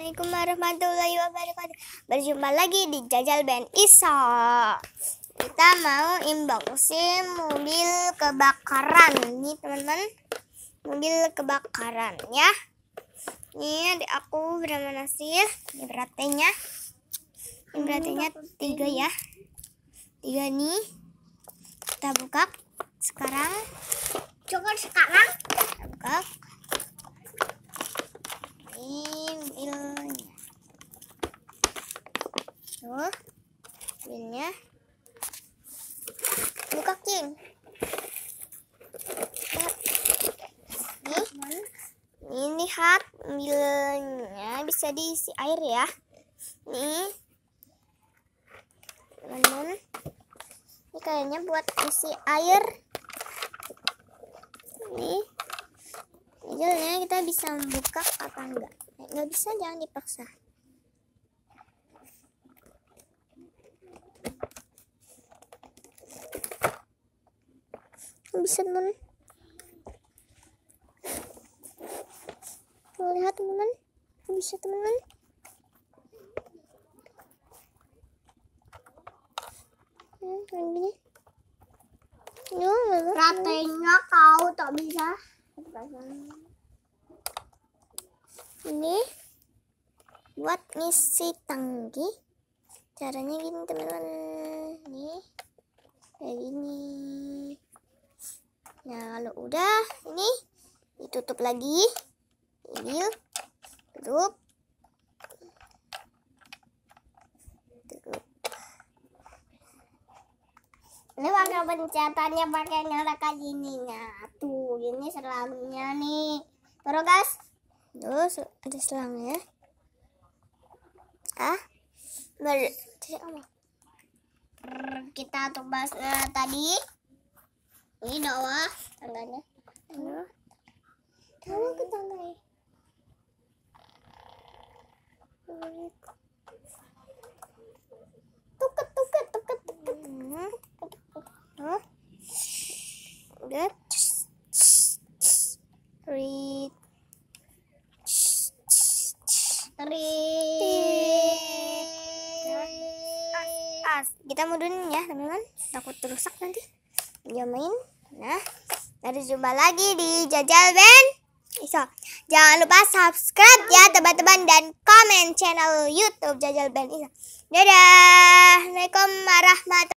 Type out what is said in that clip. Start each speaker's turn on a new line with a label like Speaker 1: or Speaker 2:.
Speaker 1: Assalamualaikum warahmatullahi wabarakatuh. Berjumpa lagi di Jajal Band Iso. Kita mau inboxing mobil kebakaran nih teman-teman. Mobil kebakaran ya. Ini di aku berapa Nasir. Ini beratnya.
Speaker 2: Ini beratnya tiga ya.
Speaker 1: Tiga nih. Kita buka sekarang. Jangan sekarang. Tuh. Pinnya. Buka king. Nih. Nih lihat milnya bisa diisi air ya. Nih. Teman-teman. Ini kayaknya buat isi air. Nih. Jadinya kita bisa membuka apa enggak. Nggak bisa jangan dipaksa. bisa teman lihat teman bisa teman hmm, ini. gini kau tak bisa. Ini buat ngisi tangki. Caranya gini teman-teman. Nih kayak gini kalau udah ini ditutup lagi ini tutup ini warna pencetannya pakai kayak gini tuh ini selangnya nih terus guys terus ada selangnya ah ber kita tumbas uh, eh, tadi ini doa tangganya tangan ke tangga ya. tuket tuket tuket tuket ya, teman-teman. Takut rusak nanti main nah dari jumpa lagi di Jajal Ben So, jangan lupa subscribe ya teman-teman dan komen channel YouTube Jajal Ben dadah assalamualaikum warahmatullahi